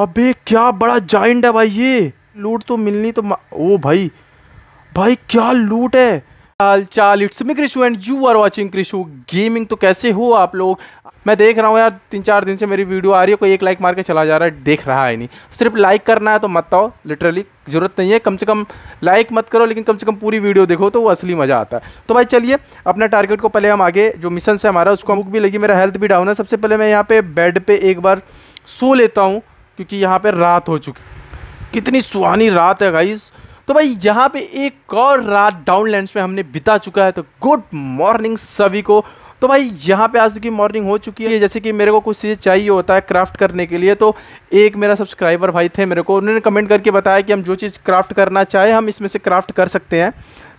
अबे क्या बड़ा जाइंट है भाई ये लूट तो मिलनी तो ओ भाई भाई क्या लूट है चाल चाल it's me Krishu and you are watching Krishu gaming तो कैसे हो आप लोग मैं देख रहा हूँ यार तीन चार दिन से मेरी वीडियो आ रही है कोई एक लाइक मार के चला जा रहा है देख रहा है नहीं तो सिर्फ लाइक करना है तो मत आओ लिटरली ज़रूरत नहीं है कम से कम लाइक मत करो लेकिन कम से कम पूरी वीडियो देखो तो वो असली मज़ा आता है तो भाई चलिए अपने टारगेट को पहले हम आगे जो मिशन से हमारा उसको भूख भी लगी मेरा हेल्थ भी डाउन है सबसे पहले मैं यहाँ पे बेड पर एक बार सो लेता हूँ क्योंकि यहाँ पर रात हो चुकी कितनी सुहानी रात है गाइस तो भाई यहाँ पे एक और रात डाउनलैंड्स में हमने बिता चुका है तो गुड मॉर्निंग सभी को तो भाई यहाँ पे आज की मॉर्निंग हो चुकी है जैसे कि मेरे को कुछ चीज़ें चाहिए होता है क्राफ्ट करने के लिए तो एक मेरा सब्सक्राइबर भाई थे मेरे को उन्होंने कमेंट करके बताया कि हम जो चीज़ क्राफ्ट करना चाहे हम इसमें से क्राफ्ट कर सकते हैं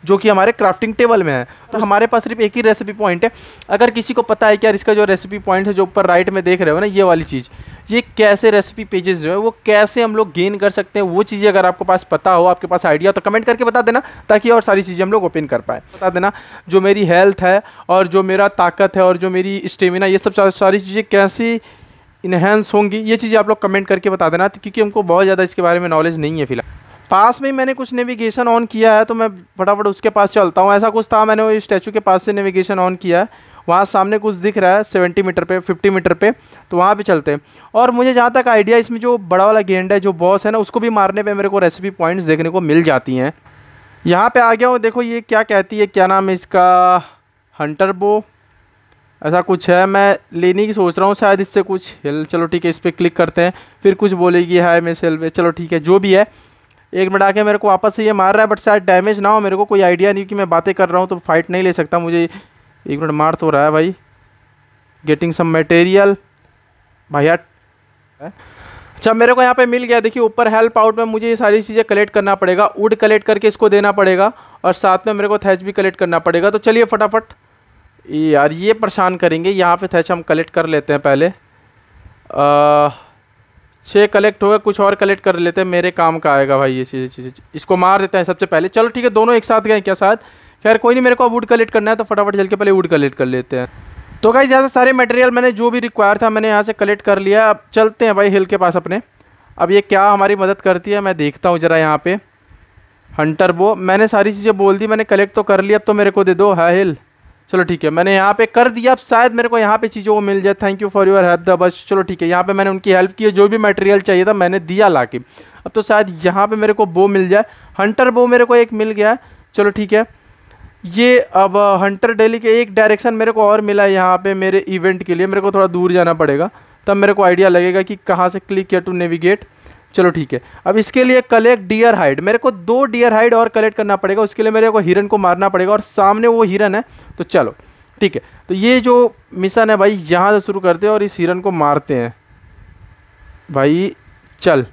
जो कि हमारे क्राफ्टिंग टेबल में है तो हमारे पास सिर्फ एक ही रेसिपी पॉइंट है अगर किसी को पता है कि यार इसका जो रेसिपी पॉइंट है जो ऊपर राइट में देख रहे हो ना ये वाली चीज़ ये कैसे रेसिपी पेजेस जो है वो कैसे हम लोग गेन कर सकते हैं वो चीज़ें अगर आपके पास पता हो आपके पास आइडिया तो कमेंट करके बता देना ताकि और सारी चीज़ें हम लोग ओपन कर पाए बता देना जो मेरी हेल्थ है और जो मेरा ताकत है और जो मेरी स्टेमिना ये सब सारी चीज़ें कैसी इन्हेंस होंगी ये चीज़ें आप लोग कमेंट करके बता देना क्योंकि हमको बहुत ज़्यादा इसके बारे में नॉलेज नहीं है फिलहाल पास में ही मैंने कुछ नेविगेशन ऑन किया है तो मैं फटाफट उसके पास चलता हूँ ऐसा कुछ था मैंने वो स्टैचू के पास से नेविगेशन ऑन किया है वहाँ सामने कुछ दिख रहा है सेवेंटी मीटर पे फिफ्टी मीटर पे तो वहाँ पे चलते हैं और मुझे जहाँ तक आइडिया इसमें जो बड़ा वाला गेंड है जो बॉस है ना उसको भी मारने पर मेरे को रेसिपी पॉइंट्स देखने को मिल जाती हैं यहाँ पर आ गया हूँ देखो ये क्या कहती है क्या नाम है इसका हंटर बो ऐसा कुछ है मैं लेने की सोच रहा हूँ शायद इससे कुछ हिल चलो ठीक है इस पर क्लिक करते हैं फिर कुछ बोलेगी हाय मैं सेल चलो ठीक है जो भी है एक मिनट आके मेरे को वापस से ये मार रहा है बट शायद डैमेज ना हो मेरे को कोई आइडिया नहीं कि मैं बातें कर रहा हूँ तो फाइट नहीं ले सकता मुझे एक मिनट मार तो रहा है भाई गेटिंग सम मटेरियल भाई यार अच्छा मेरे को यहाँ पे मिल गया देखिए ऊपर हेल्प आउट में मुझे ये सारी चीज़ें कलेक्ट करना पड़ेगा वुड कलेक्ट करके इसको देना पड़ेगा और साथ में मेरे को थैच भी कलेक्ट करना पड़ेगा तो चलिए फटाफट यार ये परेशान करेंगे यहाँ पे थैच हम कलेक्ट कर लेते हैं पहले छः कलेक्ट होगा कुछ और कलेक्ट कर लेते हैं मेरे काम का आएगा भाई ये चीज़ इसको मार देते हैं सबसे पहले चलो ठीक है दोनों एक साथ गए क्या साथ खैर कोई नहीं मेरे को वुड कलेक्ट करना है तो फटाफट चल के पहले वुड कलेक्ट कर लेते हैं तो भाई यहाँ से सारे मटेरियल मैंने जो भी रिक्वायर था मैंने यहाँ से कलेक्ट कर लिया अब चलते हैं भाई हिल के पास अपने अब ये क्या हमारी मदद करती है मैं देखता हूँ ज़रा यहाँ पे हंटर वो मैंने सारी चीज़ें बोल दी मैंने कलेक्ट तो कर लिया अब तो मेरे को दे दो हाई हिल चलो ठीक है मैंने यहाँ पे कर दिया अब शायद मेरे को यहाँ पे चीज़ों को मिल जाए thank you for your help द बस चलो ठीक है यहाँ पे मैंने उनकी हेल्प की जो भी मटेरियल चाहिए था मैंने दिया ला अब तो शायद यहाँ पर मेरे को बो मिल जाए हंटर बो मेरे को एक मिल गया चलो ठीक है ये अब हंटर डेली के एक डायरेक्शन मेरे को और मिला है यहाँ पे मेरे इवेंट के लिए मेरे को थोड़ा दूर जाना पड़ेगा तब मेरे को आइडिया लगेगा कि कहाँ से क्लिक किया टू नेविगेट चलो ठीक है अब इसके लिए कलेक्ट डियर हाइड मेरे को दो डियर हाइड और कलेक्ट करना पड़ेगा उसके लिए मेरे को हिरन को मारना पड़ेगा और सामने वो हिरन है तो चलो ठीक है तो ये जो मिशन है भाई यहाँ से शुरू करते हैं और इस हिरन को मारते हैं भाई चल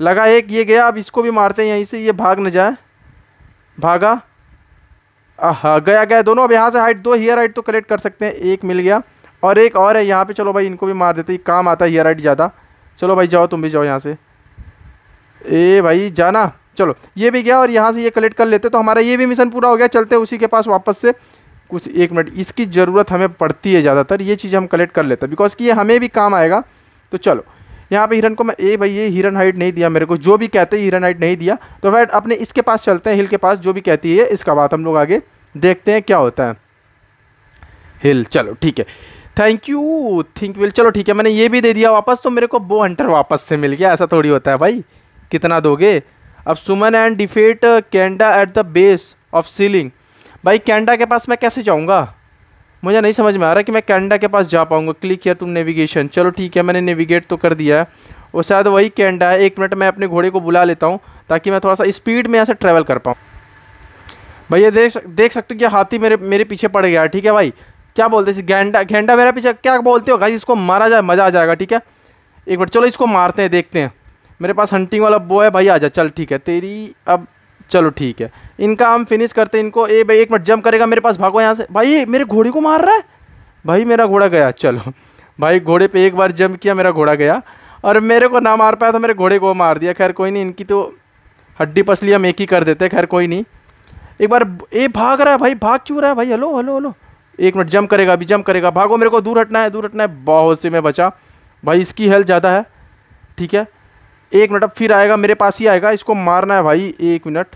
लगा एक ये गया अब इसको भी मारते हैं यहीं से ये भाग न जाए भागा हाँ गया गया दोनों अब यहाँ से हाइट दो हेयर हाइट तो कलेक्ट कर सकते हैं एक मिल गया और एक और है यहाँ पे चलो भाई इनको भी मार देते हैं काम आता है हेयर हाइट ज़्यादा चलो भाई जाओ तुम भी जाओ यहाँ से ए भाई जाना चलो ये भी गया और यहाँ से ये कलेक्ट कर लेते तो हमारा ये भी मिशन पूरा हो गया चलते उसी के पास वापस से कुछ एक मिनट इसकी ज़रूरत हमें पड़ती है ज़्यादातर ये चीज़ हम कलेक्ट कर लेते हैं बिकॉज कि ये हमें भी काम आएगा तो चलो यहाँ पे हिरन को मैं ए भाई ये हिरन हाइट नहीं दिया मेरे को जो भी कहते हैं हिरन हाइट नहीं दिया तो फैट अपने इसके पास चलते हैं हिल के पास जो भी कहती है इसका बात हम लोग आगे देखते हैं क्या होता है हिल चलो ठीक है थैंक यू थिंक विल चलो ठीक है मैंने ये भी दे दिया वापस तो मेरे को बो हंटर वापस से मिल गया ऐसा थोड़ी होता है भाई कितना दोगे अब summon and defeat Kanda at the base of ceiling भाई कैंडा के पास मैं कैसे जाऊँगा मुझे नहीं समझ में आ रहा कि मैं कैनेडा के पास जा पाऊँगा क्लिक किया तुम नेविगेशन चलो ठीक है मैंने नेविगेट तो कर दिया है और शायद वही कैनेडा है एक मिनट मैं अपने घोड़े को बुला लेता हूँ ताकि मैं थोड़ा सा स्पीड में यहाँ से ट्रैवल कर पाऊँ भैया देख देख सकते हो कि हाथी मेरे मेरे पीछे पड़ गया ठीक है भाई क्या बोलते हैं गेंडा गेंडा मेरा पीछे क्या बोलते हो भाई इसको मारा जाए मज़ा आ जाएगा ठीक है एक बार चलो इसको मारते हैं देखते हैं मेरे पास हंटिंग वाला बो है भाई आ जा चल ठीक है तेरी अब चलो ठीक है इनका हम फिनिश करते हैं इनको ए भाई एक मिनट जंप करेगा मेरे पास भागो यहाँ से भाई मेरे घोड़े को मार रहा है भाई मेरा घोड़ा गया चलो भाई घोड़े पे एक बार जंप किया मेरा घोड़ा गया और मेरे को ना मार पाया तो मेरे घोड़े को मार दिया खैर कोई नहीं इनकी तो हड्डी पसली हम एक ही कर देते खैर कोई नहीं एक बार ए भाग रहा है भाई भाग क्यों रहा है भाई हेलो हेलो हेलो एक मिनट जंप करेगा अभी जंप करेगा भागो मेरे को दूर हटना है दूर हटना है बहुत से मैं बचा भाई इसकी हेल्थ ज़्यादा है ठीक है एक मिनट अब फिर आएगा मेरे पास ही आएगा इसको मारना है भाई एक मिनट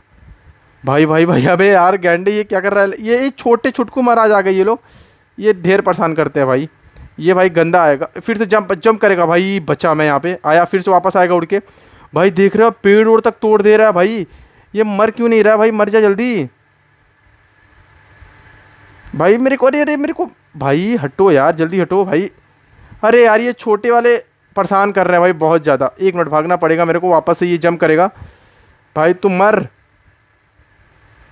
भाई भाई भाई अबे यार गेंडे ये क्या कर रहा है ये छोटे छुटकू महाराज आ गए ये लोग ये ढेर परेशान करते हैं भाई ये भाई गंदा आएगा फिर से जंप जंप करेगा भाई बचा मैं यहाँ पे आया फिर से वापस आएगा उड़ के भाई देख रहे हो पेड़ ओड़ तक तोड़ दे रहा है भाई ये मर क्यों नहीं रहा भाई मर जा जल्दी भाई मेरे को अरे अरे मेरे को भाई हटो यार जल्दी हटो भाई अरे यार ये छोटे वाले परेशान कर रहे हैं भाई बहुत ज़्यादा एक मिनट भागना पड़ेगा मेरे को वापस से ये जम करेगा भाई तू मर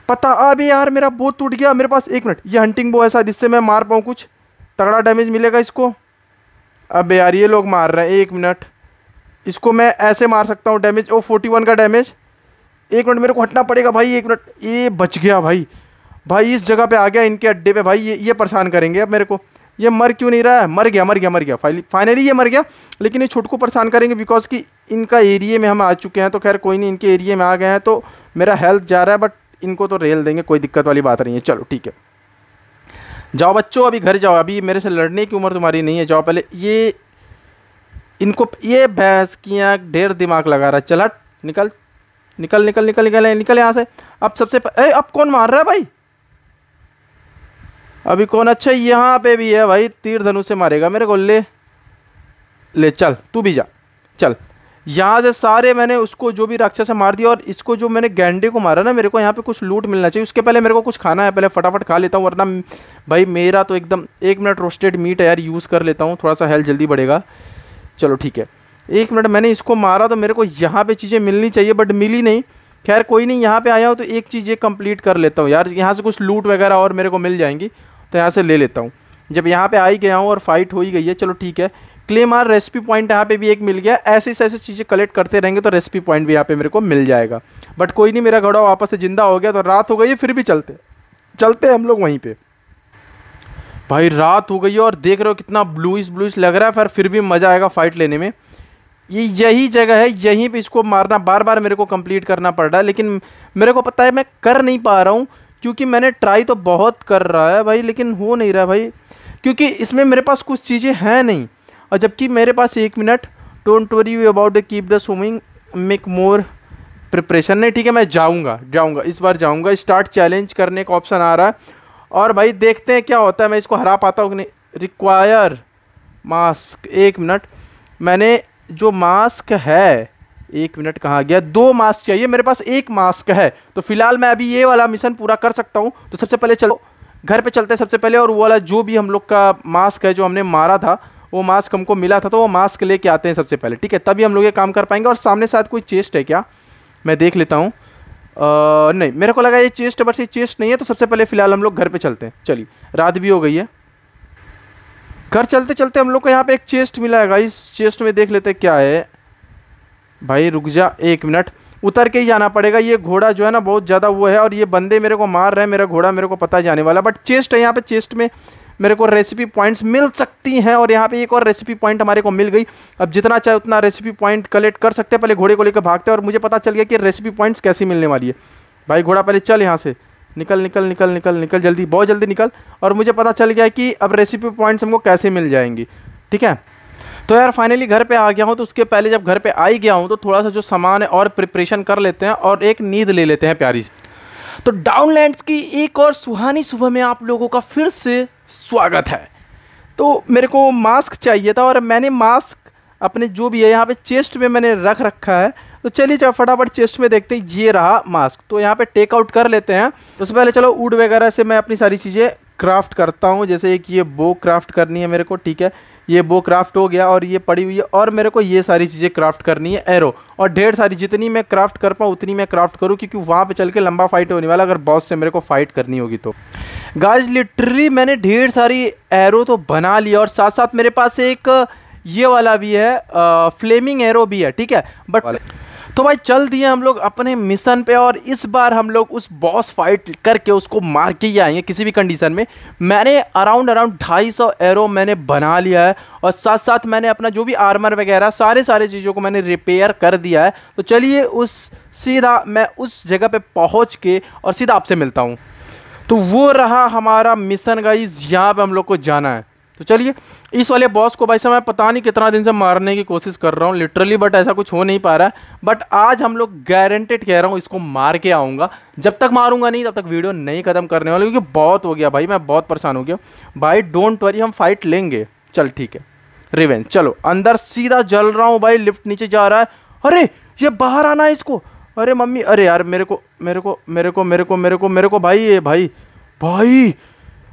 पता अबे यार मेरा बो टूट गया मेरे पास एक मिनट ये हंटिंग बो है शायद इससे मैं मार पाऊँ कुछ तगड़ा डैमेज मिलेगा इसको अब यार ये लोग मार रहे हैं एक मिनट इसको मैं ऐसे मार सकता हूँ डैमेज ओ फोर्टी वन का डैमेज एक मिनट मेरे को हटना पड़ेगा भाई एक मिनट ये बच गया भाई भाई इस जगह पे आ गया इनके अड्डे पे भाई ये ये परेशान करेंगे अब मेरे को ये मर क्यों नहीं रहा है मर गया मर गया मर गया फाइनली ये मर गया लेकिन ये छुटकू परेशान करेंगे बिकॉज कि इनका एरिए में हम आ चुके हैं तो खैर कोई नहीं इनके एरिए में आ गए हैं तो मेरा हेल्थ जा रहा है बट इनको तो रेल देंगे कोई दिक्कत वाली बात नहीं है चलो ठीक है जाओ बच्चों अभी घर जाओ अभी मेरे से लड़ने की उम्र तुम्हारी नहीं है जाओ पहले ये इनको ये भैंस की यहाँ ढेर दिमाग लगा रहा है चल हट निकल निकल निकल निकल निकल निकल यहाँ से अब सबसे अब कौन मार रहा है भाई अभी कौन अच्छा यहाँ पे भी है भाई तीर धनु से मारेगा मेरे को ले ले चल तू भी जा चल यहाँ से सारे मैंने उसको जो भी राक्षस है मार दिया और इसको जो मैंने गेंडे को मारा ना मेरे को यहाँ पे कुछ लूट मिलना चाहिए उसके पहले मेरे को कुछ खाना है पहले फटाफट खा लेता हूँ वरना भाई मेरा तो एकदम एक मिनट रोस्टेड मीट है यार यूज़ कर लेता हूँ थोड़ा सा हेल्थ जल्दी बढ़ेगा चलो ठीक है एक मिनट मैंने इसको मारा तो मेरे को यहाँ पर चीज़ें मिलनी चाहिए बट मिली नहीं खैर कोई नहीं यहाँ पर आया हूँ तो एक चीज़ ये कंप्लीट कर लेता हूँ यार यहाँ से कुछ लूट वगैरह और मेरे को मिल जाएंगी तो यहाँ से ले लेता हूँ जब यहाँ पे आ ही गया हूँ और फाइट हो ही गई है चलो ठीक है क्लेम आर रेसिपी पॉइंट यहाँ पे भी एक मिल गया ऐसे ऐसे चीज़ें कलेक्ट करते रहेंगे तो रेसिपी पॉइंट भी यहाँ पे मेरे को मिल जाएगा बट कोई नहीं मेरा घोड़ा वापस से ज़िंदा हो गया तो रात हो गई है फिर भी चलते चलते हम लोग वहीं पर भाई रात हो गई है और देख रहे हो कितना ब्लूइश ब्लूइश लग रहा है फिर फिर भी मज़ा आएगा फाइट लेने में ये यही जगह है यहीं पे इसको मारना बार बार मेरे को कंप्लीट करना पड़ रहा है लेकिन मेरे को पता है मैं कर नहीं पा रहा हूँ क्योंकि मैंने ट्राई तो बहुत कर रहा है भाई लेकिन हो नहीं रहा भाई क्योंकि इसमें मेरे पास कुछ चीज़ें हैं नहीं और जबकि मेरे पास एक minute don't worry you about the keep the swimming make more preparation नहीं ठीक है मैं जाऊँगा जाऊँगा इस बार जाऊँगा स्टार्ट चैलेंज करने का ऑप्शन आ रहा है और भाई देखते हैं क्या होता है मैं इसको हरा पाता हूँ कि नहीं रिक्वायर मास्क एक मिनट मैंने जो मास्क है एक मिनट कहाँ गया दो मास्क चाहिए मेरे पास एक मास्क है तो फिलहाल मैं अभी ये वाला मिशन पूरा कर सकता हूँ तो सबसे पहले चलो घर पे चलते हैं सबसे पहले और वो वाला जो भी हम लोग का मास्क है जो हमने मारा था वो मास्क हमको मिला था तो वो मास्क लेके आते हैं सबसे पहले ठीक है तभी हम लोग ये काम कर पाएंगे और सामने साथ कोई चेस्ट है क्या मैं देख लेता हूँ नहीं मेरे को लगा ये चेस्ट बस ये चेस्ट नहीं है तो सबसे पहले फ़िलहाल हम लोग घर पर चलते हैं चलिए रात भी हो गई है घर चलते चलते हम लोग को यहाँ पर एक चेस्ट मिला है इस चेस्ट में देख लेते क्या है भाई रुक जा एक मिनट उतर के ही जाना पड़ेगा ये घोड़ा जो है ना बहुत ज़्यादा वो है और ये बंदे मेरे को मार रहे हैं मेरा घोड़ा मेरे को पता जाने वाला बट चेस्ट है यहाँ पे चेस्ट में मेरे को रेसिपी पॉइंट्स मिल सकती हैं और यहाँ पे एक और रेसिपी पॉइंट हमारे को मिल गई अब जितना चाहे उतना रेसिपी पॉइंट कलेक्ट कर सकते हैं पहले घोड़े को लेकर भागते हैं और मुझे पता चल गया कि रेसिपी पॉइंट्स कैसी मिलने वाली है भाई घोड़ा पहले चल यहाँ से निकल निकल निकल निकल निकल जल्दी बहुत जल्दी निकल और मुझे पता चल गया कि अब रेसिपी पॉइंट्स हमको कैसे मिल जाएंगी ठीक है तो यार फाइनली घर पे आ गया हूँ तो उसके पहले जब घर पे आ ही गया हूँ तो थोड़ा सा जो सामान है और प्रिपरेशन कर लेते हैं और एक नींद ले लेते हैं प्यारी से तो डाउनलैंड्स की एक और सुहानी सुबह में आप लोगों का फिर से स्वागत है तो मेरे को मास्क चाहिए था और मैंने मास्क अपने जो भी है यहाँ पे चेस्ट में मैंने रख रखा है तो चलिए चलो फटाफट चेस्ट में देखते हैं ये रहा मास्क तो यहाँ पे टेक आउट कर लेते हैं उससे पहले चलो वुड वगैरह से मैं अपनी सारी चीज़ें क्राफ्ट करता हूँ जैसे एक ये बो क्राफ्ट करनी है मेरे को ठीक है ये बो क्राफ्ट हो गया और ये पड़ी हुई है और मेरे को ये सारी चीज़ें क्राफ्ट करनी है एरो और ढेर सारी जितनी मैं क्राफ्ट कर पाऊँ उतनी मैं क्राफ्ट करूँ क्योंकि वहाँ पे चल के लंबा फाइट होने वाला अगर बॉस से मेरे को फाइट करनी होगी तो गाइस लिटरली मैंने ढेर सारी एरो तो बना लिया और साथ साथ मेरे पास एक ये वाला भी है आ, फ्लेमिंग एरो भी है ठीक है बट तो भाई चल दिए हम लोग अपने मिशन पे और इस बार हम लोग उस बॉस फाइट करके उसको मार के ही आएंगे किसी भी कंडीशन में मैंने अराउंड अराउंड ढाई सौ एरो मैंने बना लिया है और साथ साथ मैंने अपना जो भी आर्मर वगैरह सारे सारे चीज़ों को मैंने रिपेयर कर दिया है तो चलिए उस सीधा मैं उस जगह पर पहुँच के और सीधा आपसे मिलता हूँ तो वो रहा हमारा मिशन इस यहाँ पे हम लोग को जाना है तो चलिए इस वाले बॉस को भाई साहब मैं पता नहीं कितना दिन से मारने की कोशिश कर रहा हूँ लिटरली बट ऐसा कुछ हो नहीं पा रहा है बट आज हम लोग गारंटेड कह रहा हूँ इसको मार के आऊँगा जब तक मारूंगा नहीं तब तक वीडियो नहीं ख़त्म करने वाला क्योंकि बहुत हो गया भाई मैं बहुत परेशान हो गया भाई डोंट वरी हम फाइट लेंगे चल ठीक है रिवेंज चलो अंदर सीधा जल रहा हूँ भाई लिफ्ट नीचे जा रहा है अरे ये बाहर आना है इसको अरे मम्मी अरे यार मेरे को मेरे को मेरे को मेरे को मेरे को मेरे को भाई ये भाई भाई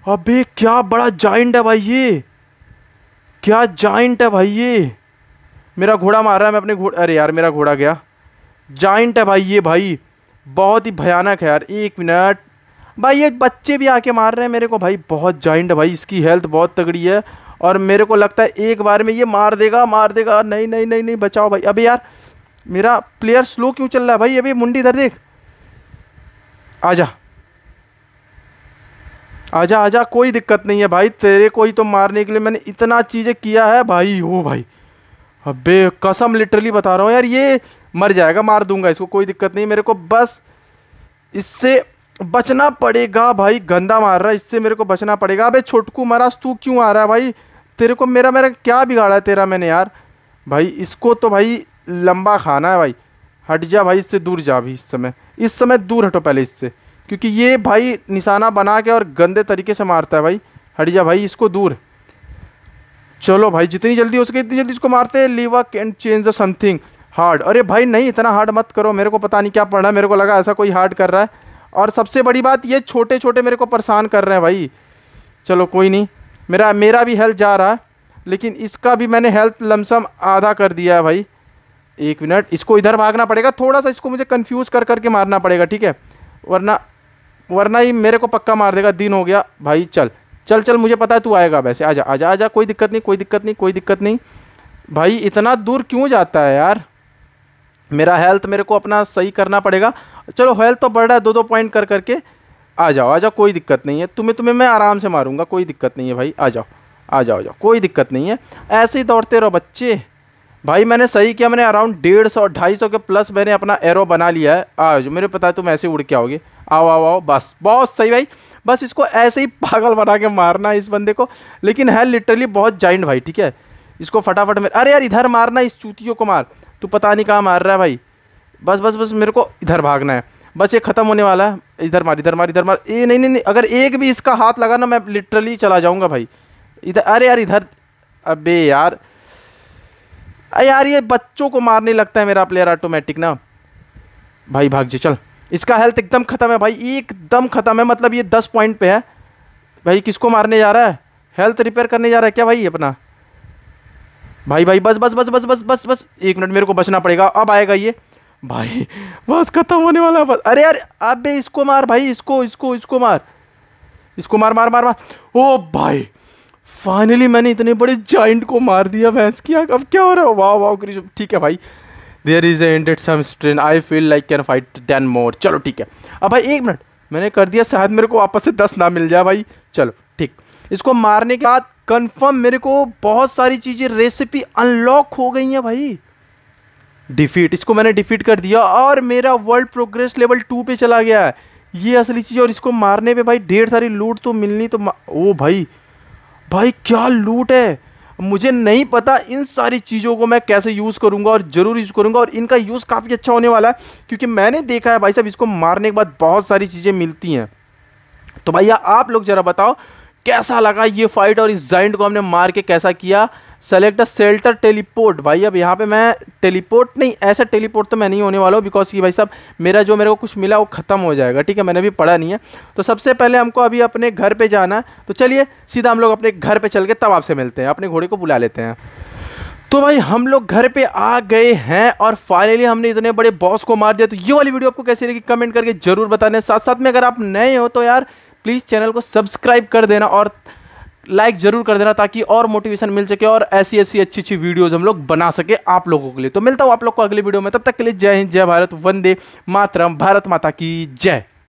अबे क्या बड़ा जाइंट है भाई ये क्या जाइंट है भाई ये मेरा घोड़ा मार रहा है मैं अपने घोड़ा अरे यार मेरा घोड़ा गया जाइंट है भाई ये भाई बहुत ही भयानक है यार एक मिनट भाई ये बच्चे भी आके मार रहे हैं मेरे को भाई बहुत जाइंट है भाई इसकी हेल्थ बहुत तगड़ी है और मेरे को लगता है एक बार में ये मार देगा मार देगा नहीं नहीं नहीं नहीं बचाओ भाई अभी यार मेरा प्लेयर स्लो क्यों चल रहा है भाई अभी मुंडी इधर देख आ जा आजा आजा कोई दिक्कत नहीं है भाई तेरे को ही तो मारने के लिए मैंने इतना चीज़ें किया है भाई हो भाई अबे कसम लिटरली बता रहा हूँ यार ये मर जाएगा मार दूंगा इसको कोई दिक्कत नहीं मेरे को बस इससे बचना पड़ेगा भाई गंदा मार रहा है इससे मेरे को बचना पड़ेगा अबे छोटकू महाराज तू क्यों आ रहा है भाई तेरे को मेरा मेरा क्या बिगाड़ा है तेरा मैंने यार भाई इसको तो भाई लंबा खाना है भाई हट जा भाई इससे दूर जा भी इस समय इस समय दूर हटो पहले इससे क्योंकि ये भाई निशाना बना के और गंदे तरीके से मारता है भाई हडिया भाई इसको दूर चलो भाई जितनी जल्दी हो सके इतनी जल्दी इसको मारते हैं लीवा can change the something hard अरे भाई नहीं इतना हार्ड मत करो मेरे को पता नहीं क्या पढ़ रहा है मेरे को लगा ऐसा कोई हार्ड कर रहा है और सबसे बड़ी बात ये छोटे छोटे मेरे को परेशान कर रहे हैं भाई चलो कोई नहीं मेरा मेरा भी हेल्थ जा रहा है लेकिन इसका भी मैंने हेल्थ लमसम आधा कर दिया है भाई एक मिनट इसको इधर भागना पड़ेगा थोड़ा सा इसको मुझे कन्फ्यूज़ कर करके मारना पड़ेगा ठीक है वरना वरना ही मेरे को पक्का मार देगा दिन हो गया भाई चल चल चल मुझे पता है तू आएगा वैसे आजा आजा आजा कोई दिक्कत नहीं कोई दिक्कत नहीं कोई दिक्कत नहीं भाई इतना दूर क्यों जाता है यार मेरा हेल्थ मेरे को अपना सही करना पड़ेगा चलो हेल्थ तो बढ़ रहा है दो दो पॉइंट कर करके आ जाओ आ जाओ कोई दिक्कत नहीं है तुम्हें तुम्हें मैं आराम से मारूंगा कोई दिक्कत नहीं है भाई आ जाओ आ जाओ आ जाओ कोई दिक्कत नहीं है ऐसे ही दौड़ते रहो बच्चे भाई मैंने सही किया मैंने अराउंड डेढ़ सौ ढाई सौ के प्लस मैंने अपना एरो बना लिया है आज मेरे पता है तुम ऐसे उड़ के आओगे आओ आओ आओ बस बहुत सही भाई बस इसको ऐसे ही पागल बना के मारना इस बंदे को लेकिन है लिटरली बहुत जाइंट भाई ठीक है इसको फटाफट मेरे अरे यार इधर मारना इस चूतियों को मार तू पता नहीं कहाँ मार रहा है भाई बस बस बस मेरे को इधर भागना है बस ये ख़त्म होने वाला है इधर मार इधर मार इधर मार ये नहीं नहीं नहीं अगर एक भी इसका हाथ लगा ना मैं लिटरली चला जाऊँगा भाई इधर अरे यार इधर अबे यार यार ये बच्चों को मारने लगता है मेरा प्लेयर ऑटोमेटिक ना भाई भाग जी चल इसका हेल्थ एकदम ख़त्म है भाई एकदम ख़त्म है मतलब ये दस पॉइंट पे है भाई किसको मारने जा रहा है हेल्थ रिपेयर करने जा रहा है क्या भाई अपना भाई भाई बस बस बस बस बस बस बस एक मिनट मेरे को बचना पड़ेगा अब आएगा ये भाई बस खत्म होने वाला बस अरे यार अब इसको मार भाई इसको इसको इसको मार इसको मार मार मार मार ओ भाई फाइनली मैंने इतने बड़े जाइंट को मार दिया भैंस की अब क्या हो रहा है वाह वाह क्रिश ठीक है भाई there is ended some strain I feel like can fight ten more चलो ठीक है अब भाई एक मिनट मैंने कर दिया शायद मेरे को वापस से दस ना मिल जाए भाई चलो ठीक इसको मारने के बाद कन्फर्म मेरे को बहुत सारी चीज़ें रेसिपी अनलॉक हो गई हैं भाई डिफीट इसको मैंने डिफीट कर दिया और मेरा वर्ल्ड प्रोग्रेस लेवल टू पे चला गया है ये असली चीज़ और इसको मारने पे भाई ढेर सारी लूट तो मिलनी तो ओ भाई भाई क्या लूट है मुझे नहीं पता इन सारी चीज़ों को मैं कैसे यूज़ करूँगा और ज़रूर यूज़ करूँगा और इनका यूज़ काफ़ी अच्छा होने वाला है क्योंकि मैंने देखा है भाई साहब इसको मारने के बाद बहुत सारी चीज़ें मिलती हैं तो भैया आप लोग ज़रा बताओ कैसा लगा ये फाइट और इस जाइंट को हमने मार के कैसा किया सेलेक्ट अ सेल्टर टेलीपोर्ट भाई अब यहाँ पे मैं टेलीपोर्ट नहीं ऐसा टेलीपोर्ट तो मैं नहीं होने वाला हूँ बिकॉज कि भाई साहब मेरा जो मेरे को कुछ मिला वो ख़त्म हो जाएगा ठीक है मैंने भी पढ़ा नहीं है तो सबसे पहले हमको अभी अपने घर पे जाना है तो चलिए सीधा हम लोग अपने घर पे चल के तब आपसे मिलते हैं अपने घोड़े को बुला लेते हैं तो भाई हम लोग घर पे आ गए हैं और फाइनली हमने इतने बड़े बॉस को मार दिया तो ये वाली वीडियो आपको कैसी लगी कमेंट करके ज़रूर बताने साथ साथ में अगर आप नए हो तो यार प्लीज़ चैनल को सब्सक्राइब कर देना और लाइक जरूर कर देना ताकि और मोटिवेशन मिल सके और ऐसी ऐसी अच्छी अच्छी वीडियोज़ हम लोग बना सके आप लोगों के लिए तो मिलता हूँ आप लोग को अगले वीडियो में तब तक के लिए जय हिंद जय भारत वंदे मातरम भारत माता की जय